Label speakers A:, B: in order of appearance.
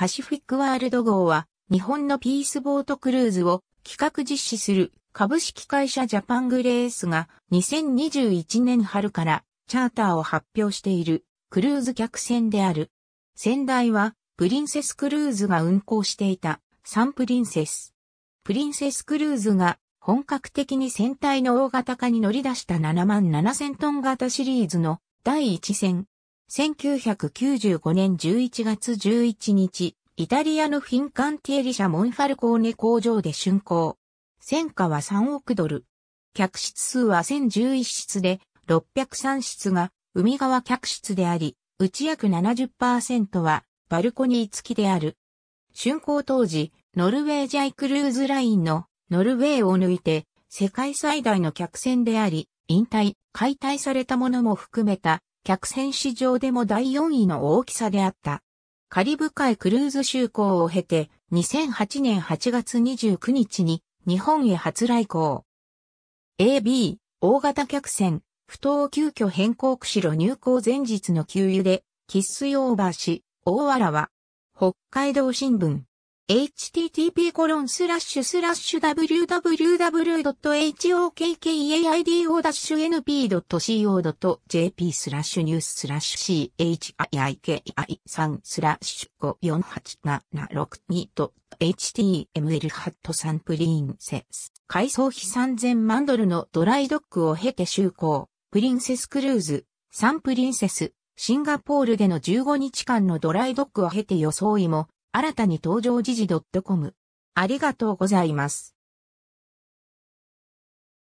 A: パシフィックワールド号は日本のピースボートクルーズを企画実施する
B: 株式会社ジャパングレースが2021年春からチャーターを発表しているクルーズ客船である。先代はプリンセスクルーズが運航していたサンプリンセス。プリンセスクルーズが本格的に船体の大型化に乗り出した7万7000トン型シリーズの第1戦1995年11月11日、イタリアのフィンカンティエリ社モンファルコーネ工場で竣工。戦火は3億ドル。客室数は1011室で、603室が海側客室であり、うち約70%はバルコニー付きである。竣工当時、ノルウェージャイクルーズラインのノルウェーを抜いて世界最大の客船であり、引退、解体されたものも含めた客船史上でも第4位の大きさであった。カリブ海クルーズ就航を経て、2008年8月29日に日本へ初来航。AB、大型客船、不当急遽変更釧路入港前日の給油で、喫水オーバーし、大わら北海道新聞。http www.hokkaido-np.co.jp スラッシュニューススラッシュ chiki3 スラッシュ54876 2.html ハットサンプリンセス改装費3000万ドルのドライドックを経て就航プリンセスクルーズサンプリンセスシンガポールでの15日間のドライドックを経て装いも
A: 新たに登場時事 .com。ありがとうございます。